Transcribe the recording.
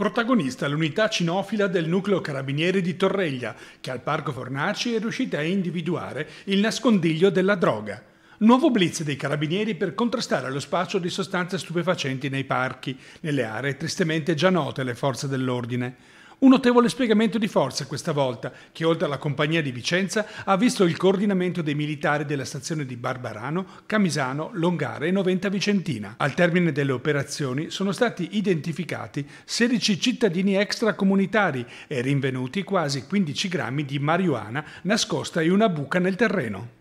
Protagonista l'unità cinofila del nucleo carabinieri di Torreglia, che al Parco Fornaci è riuscita a individuare il nascondiglio della droga. Nuovo blitz dei carabinieri per contrastare lo spaccio di sostanze stupefacenti nei parchi, nelle aree tristemente già note alle forze dell'ordine. Un notevole spiegamento di forze questa volta, che oltre alla compagnia di Vicenza ha visto il coordinamento dei militari della stazione di Barbarano, Camisano, Longare e Noventa Vicentina. Al termine delle operazioni sono stati identificati 16 cittadini extracomunitari e rinvenuti quasi 15 grammi di marijuana nascosta in una buca nel terreno.